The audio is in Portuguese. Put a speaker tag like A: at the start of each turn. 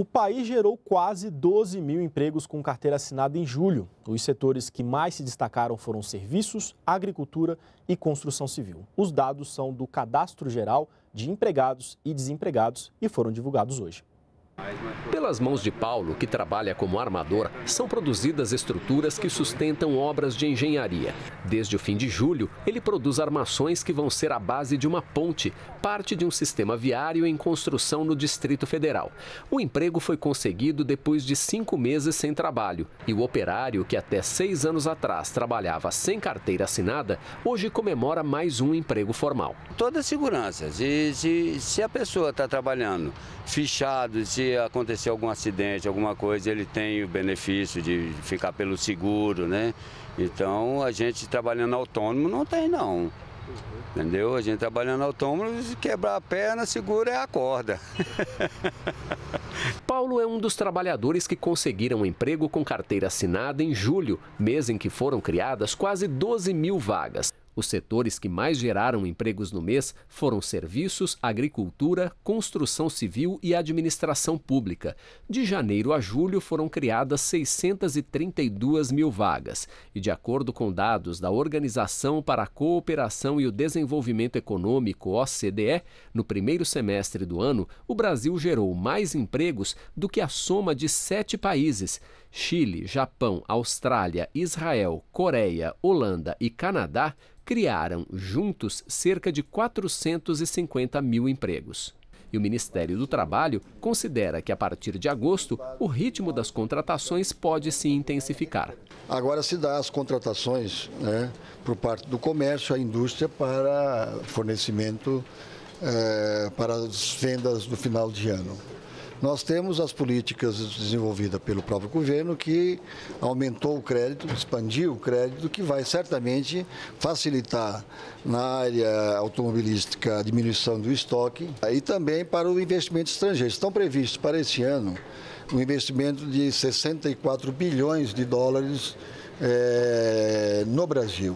A: O país gerou quase 12 mil empregos com carteira assinada em julho. Os setores que mais se destacaram foram serviços, agricultura e construção civil. Os dados são do Cadastro Geral de Empregados e Desempregados e foram divulgados hoje.
B: Pelas mãos de Paulo, que trabalha como armador, são produzidas estruturas que sustentam obras de engenharia. Desde o fim de julho, ele produz armações que vão ser a base de uma ponte, parte de um sistema viário em construção no Distrito Federal. O emprego foi conseguido depois de cinco meses sem trabalho e o operário, que até seis anos atrás trabalhava sem carteira assinada, hoje comemora mais um emprego formal.
C: Toda segurança. Se, se, se a pessoa está trabalhando fichado, se acontecer algum acidente, alguma coisa, ele tem o benefício de ficar pelo seguro, né? Então, a gente trabalhando autônomo não tem, não. Entendeu? A gente trabalhando autônomo, quebrar a perna, segura é a corda.
B: Paulo é um dos trabalhadores que conseguiram um emprego com carteira assinada em julho, mês em que foram criadas quase 12 mil vagas. Os setores que mais geraram empregos no mês foram serviços, agricultura, construção civil e administração pública. De janeiro a julho foram criadas 632 mil vagas. E, de acordo com dados da Organização para a Cooperação e o Desenvolvimento Econômico, OCDE, no primeiro semestre do ano, o Brasil gerou mais empregos do que a soma de sete países. Chile, Japão, Austrália, Israel, Coreia, Holanda e Canadá criaram juntos cerca de 450 mil empregos. E o Ministério do Trabalho considera que, a partir de agosto, o ritmo das contratações pode se intensificar.
D: Agora se dá as contratações né, por parte do comércio, à indústria, para fornecimento, eh, para as vendas do final de ano. Nós temos as políticas desenvolvidas pelo próprio governo que aumentou o crédito, expandiu o crédito, que vai certamente facilitar na área automobilística a diminuição do estoque e também para o investimento estrangeiro. Estão previstos para esse ano um investimento de 64 bilhões de dólares é, no Brasil.